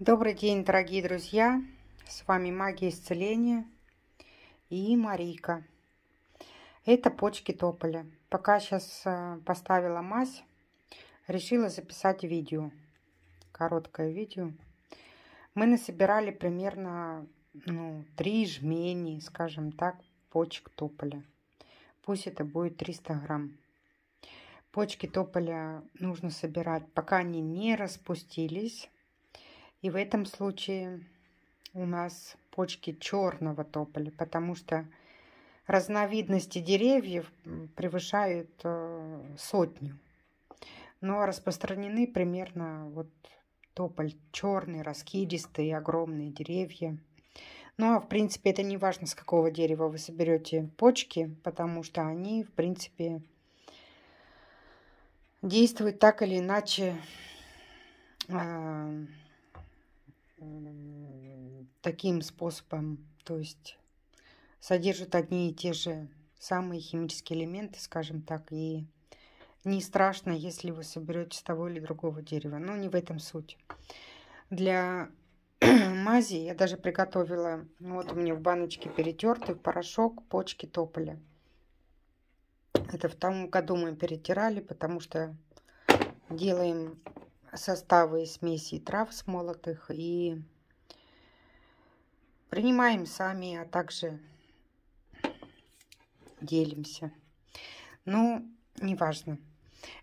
Добрый день, дорогие друзья! С вами Магия Исцеления и Марика. Это почки тополя. Пока сейчас э, поставила мазь, решила записать видео. Короткое видео. Мы насобирали примерно ну, 3 жмени, скажем так, почек тополя. Пусть это будет 300 грамм. Почки тополя нужно собирать, пока они не распустились и в этом случае у нас почки черного тополя, потому что разновидности деревьев превышают э, сотню. Но распространены примерно вот тополь черный, раскидистые, огромные деревья. Ну, а в принципе, это не важно, с какого дерева вы соберете почки, потому что они, в принципе, действуют так или иначе а, таким способом, то есть содержат одни и те же самые химические элементы, скажем так, и не страшно, если вы соберете с того или другого дерева, но не в этом суть. Для мази я даже приготовила, вот у меня в баночке перетертый порошок почки тополя. Это в том году мы перетирали, потому что делаем составы и смеси трав смолотых и принимаем сами, а также делимся. Ну, неважно.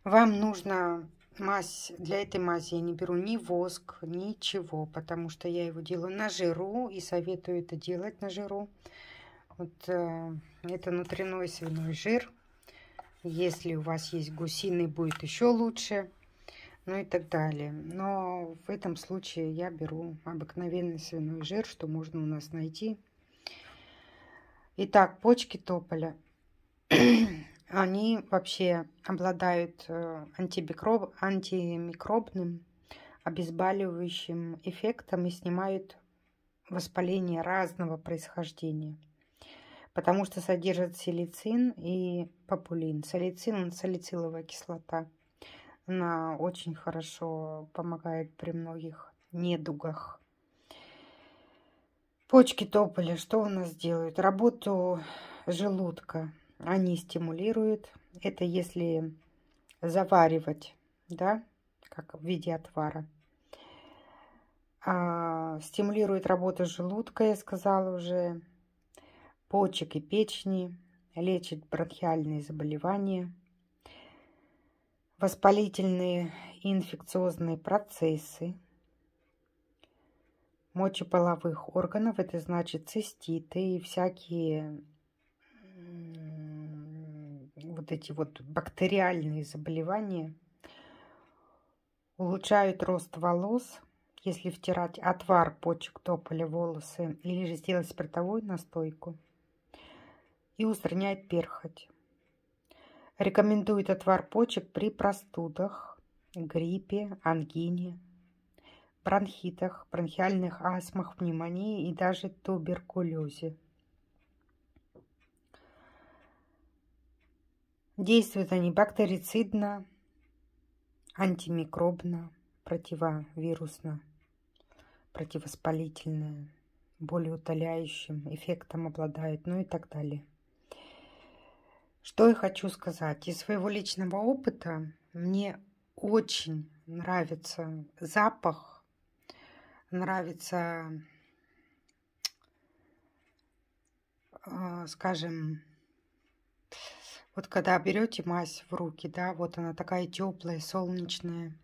Вам нужно мазь, для этой мази я не беру ни воск, ничего, потому что я его делаю на жиру и советую это делать на жиру. Вот э, это внутренной свиной жир. Если у вас есть гусиный, будет еще лучше ну и так далее. Но в этом случае я беру обыкновенный свиной жир, что можно у нас найти. Итак, почки тополя. Они вообще обладают э, антимикроб, антимикробным обезболивающим эффектом и снимают воспаление разного происхождения, потому что содержат салицин и папулин. Салицин – салициловая кислота – она очень хорошо помогает при многих недугах. Почки тополя что у нас делают? Работу желудка они стимулируют. Это если заваривать, да, как в виде отвара. А, стимулирует работу желудка, я сказала уже, почек и печени, лечит бронхиальные заболевания – воспалительные и инфекциозные процессы мочеполовых органов, это значит циститы и всякие вот эти вот бактериальные заболевания улучшают рост волос, если втирать отвар почек тополя волосы или же сделать спиртовую настойку и устраняет перхоть. Рекомендует отвар почек при простудах, гриппе, ангине, бронхитах, бронхиальных астмах, пневмонии и даже туберкулезе. Действуют они бактерицидно, антимикробно, противовирусно, противовоспалительное, болеутоляющим эффектом обладают, ну и так далее. Что я хочу сказать? Из своего личного опыта мне очень нравится запах, нравится, а, скажем, вот когда берете мазь в руки, да, вот она такая теплая, солнечная,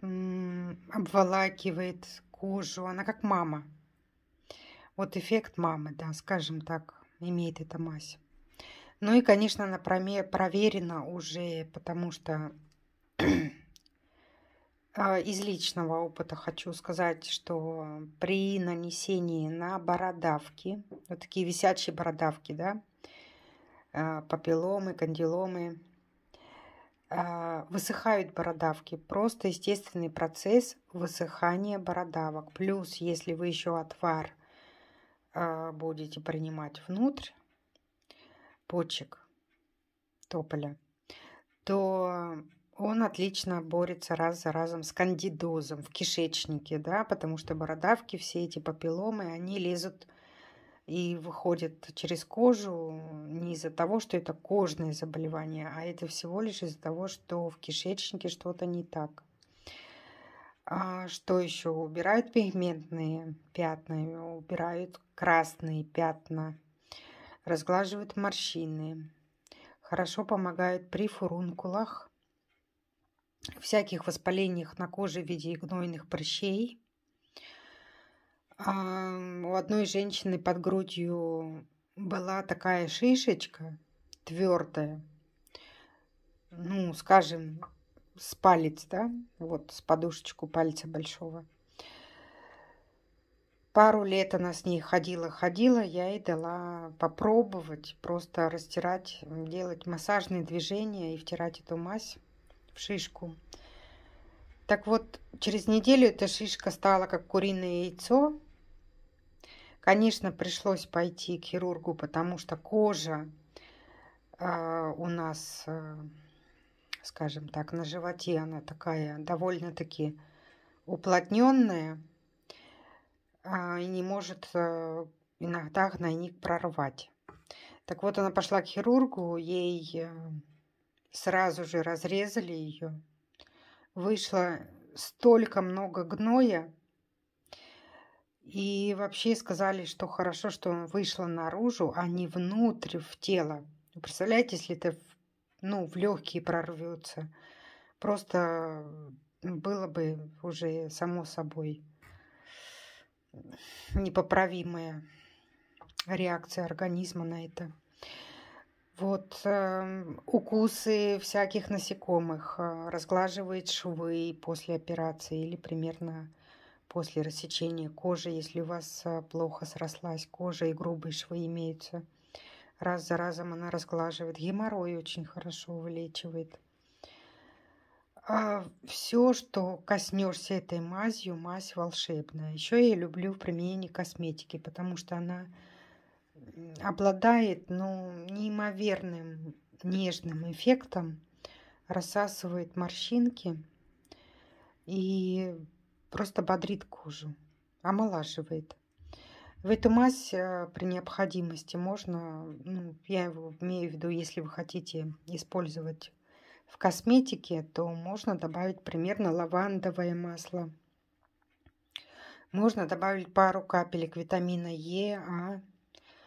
обволакивает кожу, она как мама. Вот эффект мамы, да, скажем так, имеет эта мазь. Ну и, конечно, она проверена уже, потому что а, из личного опыта хочу сказать, что при нанесении на бородавки, вот такие висячие бородавки, да, а, папилломы, кандиломы, а, высыхают бородавки. Просто естественный процесс высыхания бородавок. Плюс, если вы еще отвар будете принимать внутрь, почек тополя, то он отлично борется раз за разом с кандидозом в кишечнике, да, потому что бородавки, все эти папилломы, они лезут и выходят через кожу не из-за того, что это кожные заболевания, а это всего лишь из-за того, что в кишечнике что-то не так. А что еще? Убирают пигментные пятна, убирают красные пятна, разглаживает морщины, хорошо помогает при фурункулах, всяких воспалениях на коже в виде гнойных прыщей. А у одной женщины под грудью была такая шишечка твердая, ну, скажем, с палец, да, вот с подушечку пальца большого – Пару лет она с ней ходила-ходила, я ей дала попробовать просто растирать, делать массажные движения и втирать эту мазь в шишку. Так вот, через неделю эта шишка стала как куриное яйцо. Конечно, пришлось пойти к хирургу, потому что кожа э, у нас, э, скажем так, на животе она такая довольно-таки уплотненная. А, и не может э, иногда гнойник прорвать. Так вот, она пошла к хирургу, ей э, сразу же разрезали ее. Вышло столько много гноя, и вообще сказали, что хорошо, что он вышло наружу, а не внутрь, в тело. представляете, если это ну, в легкие прорвется. Просто э, было бы уже само собой непоправимая реакция организма на это. Вот э, укусы всяких насекомых э, разглаживает швы после операции или примерно после рассечения кожи, если у вас э, плохо срослась кожа и грубые швы имеются. Раз за разом она разглаживает. Геморрой очень хорошо вылечивает. А все, что коснешься этой мазью, мазь волшебная. Еще я люблю применение косметики, потому что она обладает ну, неимоверным нежным эффектом, рассасывает морщинки и просто бодрит кожу, омолаживает. В эту мазь э, при необходимости можно, ну, я имею в виду, если вы хотите использовать в косметике, то можно добавить примерно лавандовое масло. Можно добавить пару капелек витамина Е, А.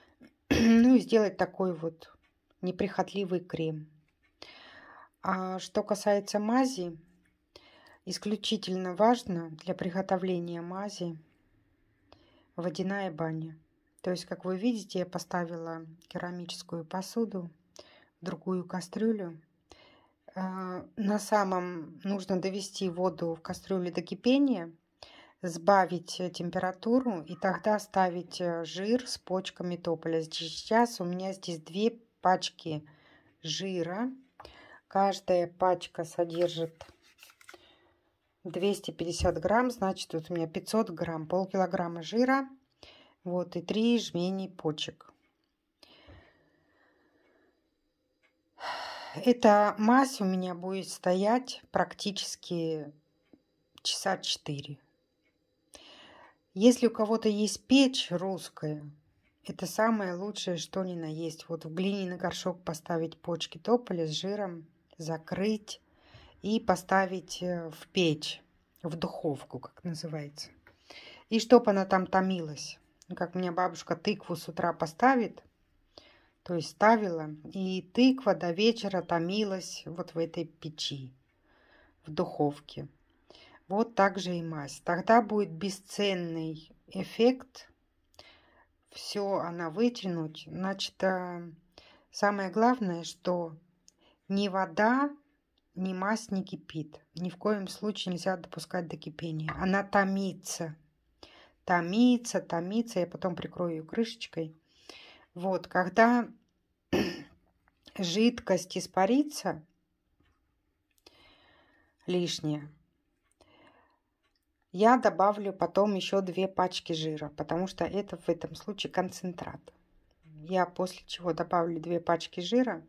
Ну и сделать такой вот неприхотливый крем. А что касается мази, исключительно важно для приготовления мази водяная баня. То есть, как вы видите, я поставила керамическую посуду в другую кастрюлю а, на самом нужно довести воду в кастрюле до кипения, сбавить э, температуру и тогда ставить э, жир с почками тополя. Сейчас у меня здесь две пачки жира. Каждая пачка содержит 250 грамм, значит, вот у меня 500 грамм, полкилограмма жира, вот, и три жмени почек. Эта мазь у меня будет стоять практически часа четыре. Если у кого-то есть печь русская, это самое лучшее, что ни на есть. Вот в на горшок поставить почки тополя с жиром, закрыть и поставить э, в печь, в духовку, как называется. И чтоб она там томилась. Как у меня бабушка тыкву с утра поставит, то есть ставила, и тыква до вечера томилась вот в этой печи, в духовке. Вот так же и мазь. Тогда будет бесценный эффект. Все она вытянуть. Значит, э, самое главное, что ни вода, ни мазь не кипит. Ни в коем случае нельзя допускать до кипения. Она томится. Томится, томится. Я потом прикрою ее крышечкой. Вот, когда жидкость испарится лишняя, я добавлю потом еще две пачки жира, потому что это в этом случае концентрат. Я после чего добавлю две пачки жира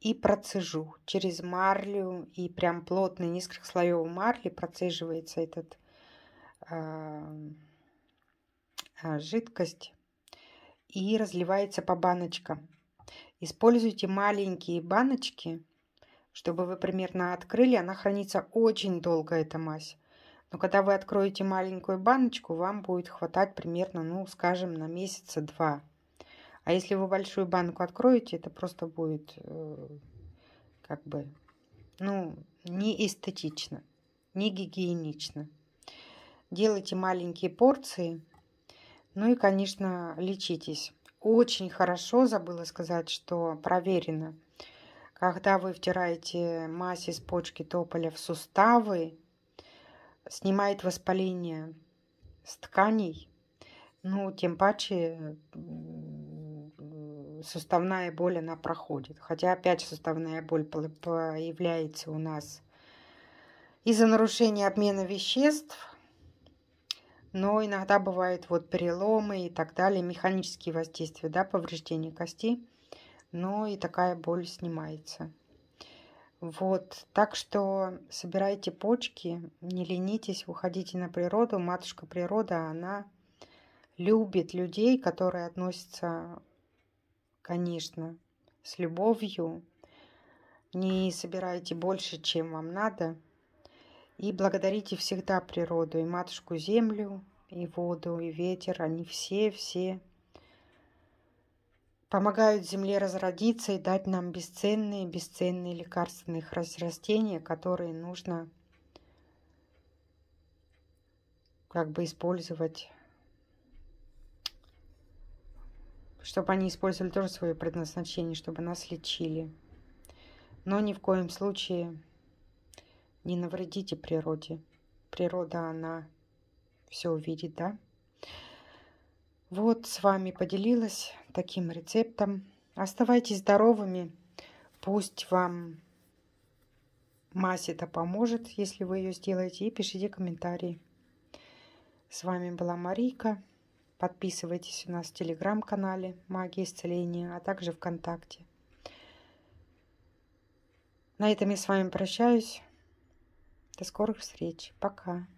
и процежу через марлю и прям плотный несколько слоев марли процеживается этот э, жидкость и разливается по баночкам. Используйте маленькие баночки, чтобы вы примерно открыли. Она хранится очень долго, эта мазь. Но когда вы откроете маленькую баночку, вам будет хватать примерно, ну, скажем, на месяца два. А если вы большую банку откроете, это просто будет э, как бы, ну, не эстетично, не гигиенично. Делайте маленькие порции ну и, конечно, лечитесь. Очень хорошо, забыла сказать, что проверено. Когда вы втираете мазь из почки тополя в суставы, снимает воспаление с тканей, ну, тем паче суставная боль, она проходит. Хотя опять суставная боль появляется у нас из-за нарушения обмена веществ – но иногда бывают вот переломы и так далее, механические воздействия, да, повреждения костей, но и такая боль снимается. Вот, так что собирайте почки, не ленитесь, выходите на природу. Матушка природа, она любит людей, которые относятся, конечно, с любовью. Не собирайте больше, чем вам надо – и благодарите всегда природу, и матушку землю, и воду, и ветер. Они все-все помогают земле разродиться и дать нам бесценные, бесценные лекарственные растения, которые нужно как бы использовать, чтобы они использовали тоже свое предназначение, чтобы нас лечили. Но ни в коем случае не навредите природе. Природа, она все увидит, да? Вот с вами поделилась таким рецептом. Оставайтесь здоровыми. Пусть вам мазь это поможет, если вы ее сделаете. И пишите комментарии. С вами была Марийка. Подписывайтесь у нас в телеграм-канале «Магия исцеления», а также ВКонтакте. На этом я с вами прощаюсь. До скорых встреч. Пока.